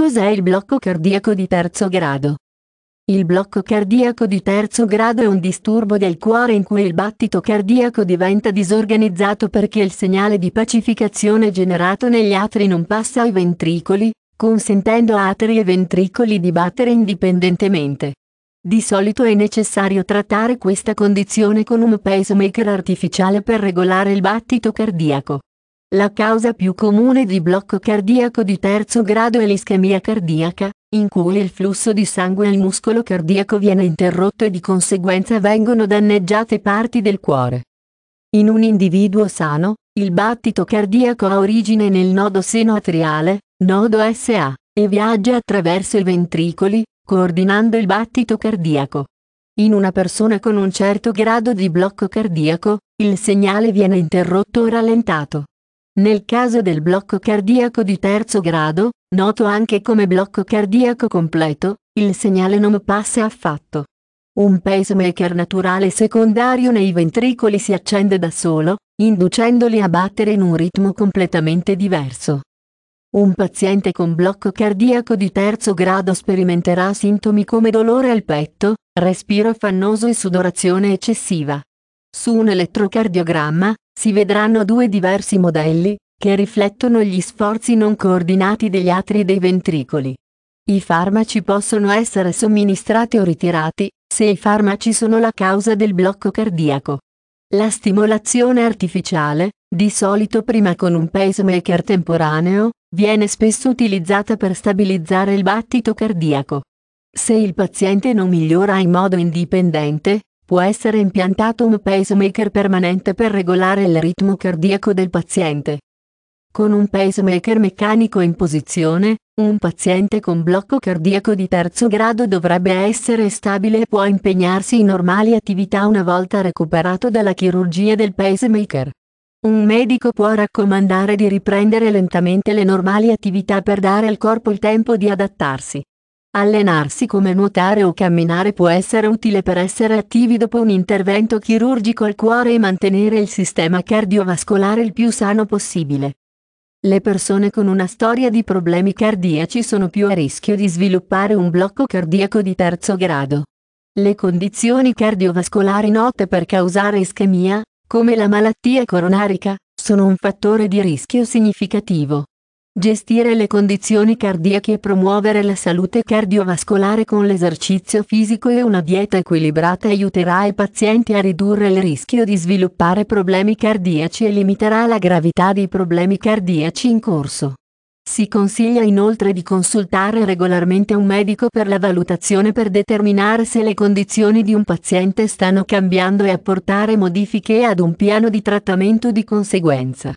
Cos'è il blocco cardiaco di terzo grado? Il blocco cardiaco di terzo grado è un disturbo del cuore in cui il battito cardiaco diventa disorganizzato perché il segnale di pacificazione generato negli atri non passa ai ventricoli, consentendo atri e ventricoli di battere indipendentemente. Di solito è necessario trattare questa condizione con un pacemaker artificiale per regolare il battito cardiaco. La causa più comune di blocco cardiaco di terzo grado è l'ischemia cardiaca, in cui il flusso di sangue al muscolo cardiaco viene interrotto e di conseguenza vengono danneggiate parti del cuore. In un individuo sano, il battito cardiaco ha origine nel nodo seno atriale, nodo SA, e viaggia attraverso i ventricoli, coordinando il battito cardiaco. In una persona con un certo grado di blocco cardiaco, il segnale viene interrotto o rallentato. Nel caso del blocco cardiaco di terzo grado, noto anche come blocco cardiaco completo, il segnale non passa affatto. Un pacemaker naturale secondario nei ventricoli si accende da solo, inducendoli a battere in un ritmo completamente diverso. Un paziente con blocco cardiaco di terzo grado sperimenterà sintomi come dolore al petto, respiro affannoso e sudorazione eccessiva. Su un elettrocardiogramma, si vedranno due diversi modelli, che riflettono gli sforzi non coordinati degli atri dei ventricoli. I farmaci possono essere somministrati o ritirati, se i farmaci sono la causa del blocco cardiaco. La stimolazione artificiale, di solito prima con un pacemaker temporaneo, viene spesso utilizzata per stabilizzare il battito cardiaco. Se il paziente non migliora in modo indipendente, può essere impiantato un pacemaker permanente per regolare il ritmo cardiaco del paziente. Con un pacemaker meccanico in posizione, un paziente con blocco cardiaco di terzo grado dovrebbe essere stabile e può impegnarsi in normali attività una volta recuperato dalla chirurgia del pacemaker. Un medico può raccomandare di riprendere lentamente le normali attività per dare al corpo il tempo di adattarsi. Allenarsi come nuotare o camminare può essere utile per essere attivi dopo un intervento chirurgico al cuore e mantenere il sistema cardiovascolare il più sano possibile. Le persone con una storia di problemi cardiaci sono più a rischio di sviluppare un blocco cardiaco di terzo grado. Le condizioni cardiovascolari note per causare ischemia, come la malattia coronarica, sono un fattore di rischio significativo. Gestire le condizioni cardiache e promuovere la salute cardiovascolare con l'esercizio fisico e una dieta equilibrata aiuterà i pazienti a ridurre il rischio di sviluppare problemi cardiaci e limiterà la gravità dei problemi cardiaci in corso. Si consiglia inoltre di consultare regolarmente un medico per la valutazione per determinare se le condizioni di un paziente stanno cambiando e apportare modifiche ad un piano di trattamento di conseguenza.